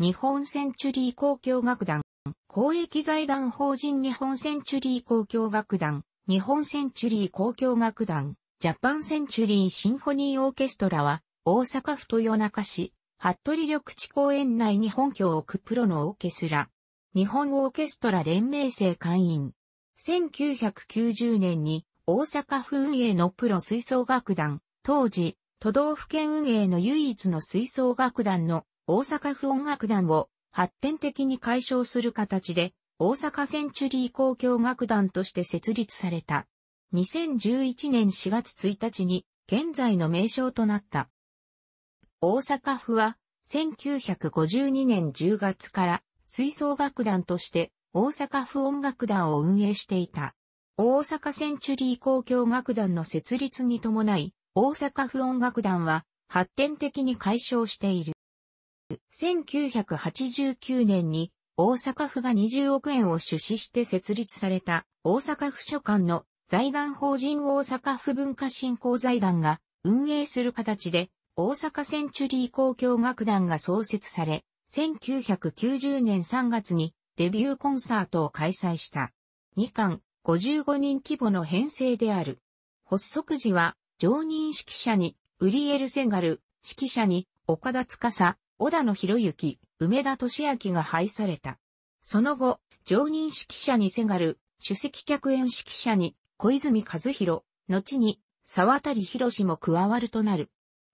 日本センチュリー交響楽団、公益財団法人日本センチュリー交響楽団、日本センチュリー交響楽団、ジャパンセンチュリーシンフォニーオーケストラは、大阪府豊中市、服部緑地公園内に本拠を置くプロのオーケストラ。日本オーケストラ連盟生会員。1990年に大阪府運営のプロ吹奏楽団、当時、都道府県運営の唯一の吹奏楽団の大阪府音楽団を発展的に解消する形で、大阪センチュリー交響楽団として設立された。2011年4月1日に、現在の名称となった。大阪府は、1952年10月から、吹奏楽団として、大阪府音楽団を運営していた。大阪センチュリー交響楽団の設立に伴い、大阪府音楽団は発展的に解消している。1989年に大阪府が20億円を出資して設立された大阪府所管の財団法人大阪府文化振興財団が運営する形で大阪センチュリー交響楽団が創設され、1990年3月にデビューコンサートを開催した。2巻55人規模の編成である。発足時は常任指揮者にウリエル・セガル、指揮者に岡田司、小田野博之、梅田俊明が配された。その後、常任指揮者にせがる、主席客演指揮者に小泉和弘、後に沢谷博士も加わるとなる。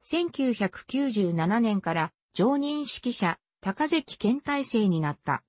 1997年から常任指揮者、高関県体制になった。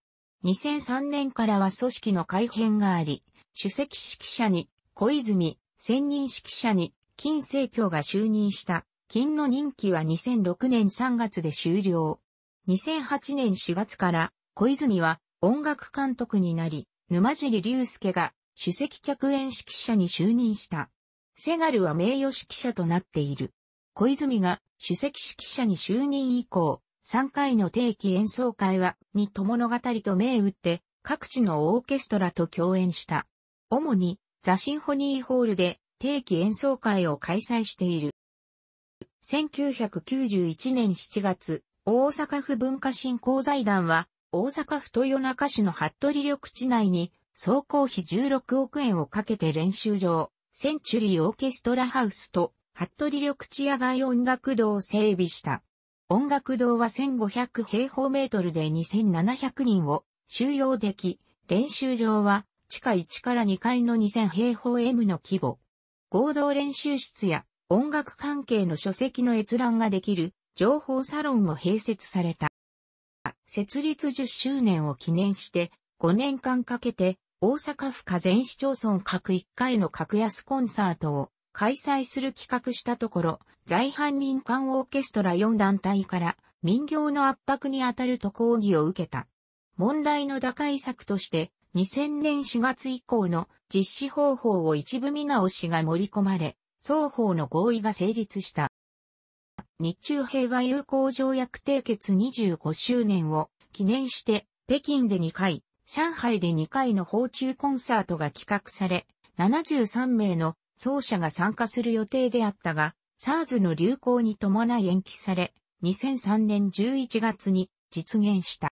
2003年からは組織の改変があり、主席指揮者に小泉、専任指揮者に金正教が就任した。金の任期は2006年3月で終了。2008年4月から小泉は音楽監督になり、沼尻隆介が主席客演指揮者に就任した。セガルは名誉指揮者となっている。小泉が主席指揮者に就任以降、3回の定期演奏会は、にと物語と銘打って、各地のオーケストラと共演した。主に、ザ・シンフォニーホールで定期演奏会を開催している。1991年7月、大阪府文化振興財団は、大阪府豊中市の服部緑地内に、総工費16億円をかけて練習場、センチュリーオーケストラハウスと、服部緑地野外音楽堂を整備した。音楽堂は1500平方メートルで2700人を収容でき、練習場は地下1から2階の2000平方 M の規模。合同練習室や音楽関係の書籍の閲覧ができる情報サロンも併設された。設立10周年を記念して5年間かけて大阪府下全市町村各1回の格安コンサートを開催する企画したところ、在阪民間オーケストラ4団体から民業の圧迫にあたると抗議を受けた。問題の打開策として2000年4月以降の実施方法を一部見直しが盛り込まれ、双方の合意が成立した。日中平和友好条約締結25周年を記念して、北京で2回、上海で2回の訪中コンサートが企画され、73名の奏者が参加する予定であったが、SARS の流行に伴い延期され、2003年11月に実現した。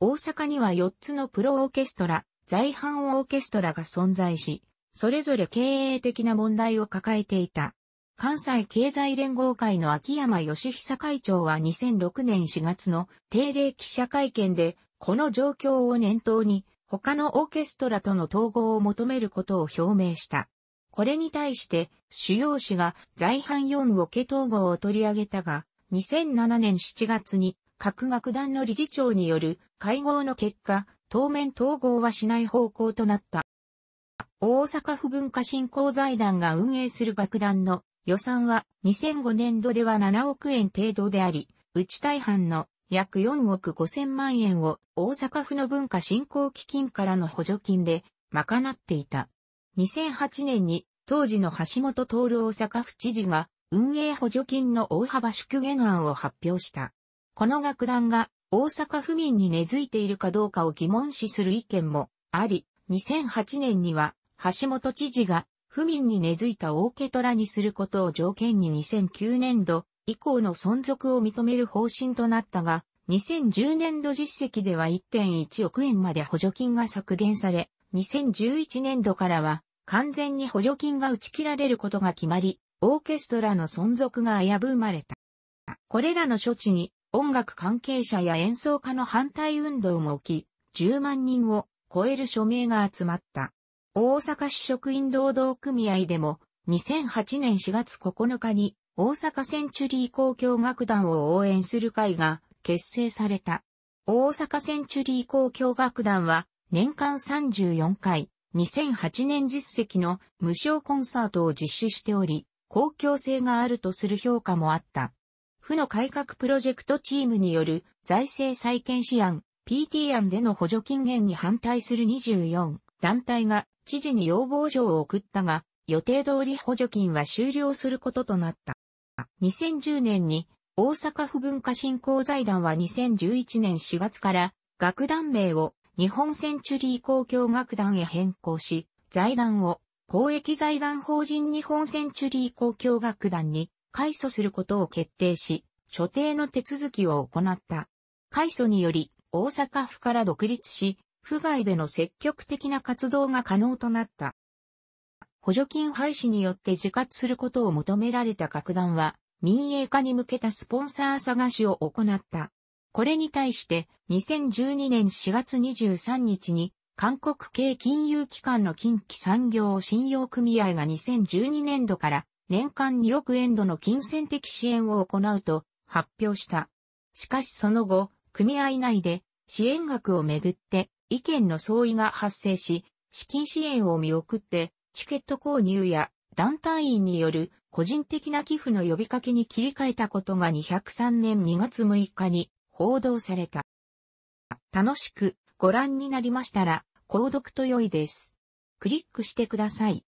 大阪には4つのプロオーケストラ、在阪オーケストラが存在し、それぞれ経営的な問題を抱えていた。関西経済連合会の秋山義久会長は2006年4月の定例記者会見で、この状況を念頭に、他のオーケストラとの統合を求めることを表明した。これに対して、主要紙が在阪4オケ統合を取り上げたが、2007年7月に各楽団の理事長による会合の結果、当面統合はしない方向となった。大阪府文化振興財団が運営する楽団の予算は2005年度では7億円程度であり、内大半の約4億5千万円を大阪府の文化振興基金からの補助金で賄っていた。2008年に当時の橋本徹大阪府知事が運営補助金の大幅縮減案を発表した。この楽団が大阪府民に根付いているかどうかを疑問視する意見もあり、2008年には橋本知事が、府民に根付いた大ケトラにすることを条件に2009年度以降の存続を認める方針となったが、2010年度実績では1.1億円まで補助金が削減され、2011年度からは完全に補助金が打ち切られることが決まり、オーケストラの存続が危ぶまれた。これらの処置に音楽関係者や演奏家の反対運動も起き、10万人を超える署名が集まった。大阪市職員労働組合でも、2008年4月9日に、大阪センチュリー交響楽団を応援する会が結成された。大阪センチュリー交響楽団は、年間34回、2008年実績の無償コンサートを実施しており、公共性があるとする評価もあった。府の改革プロジェクトチームによる財政再建試案、PT 案での補助金減に反対する24団体が知事に要望状を送ったが、予定通り補助金は終了することとなった。2010年に大阪府文化振興財団は2011年4月から楽団名を日本センチュリー公共楽団へ変更し、財団を公益財団法人日本センチュリー公共楽団に改祖することを決定し、所定の手続きを行った。改祖により大阪府から独立し、府外での積極的な活動が可能となった。補助金廃止によって自活することを求められた各団は、民営化に向けたスポンサー探しを行った。これに対して、2012年4月23日に、韓国系金融機関の近畿産業信用組合が2012年度から年間2億円度の金銭的支援を行うと発表した。しかしその後、組合内で支援額をめぐって意見の相違が発生し、資金支援を見送って、チケット購入や団体員による個人的な寄付の呼びかけに切り替えたことが203年2月6日に報道された。楽しくご覧になりましたら、購読と良いです。クリックしてください。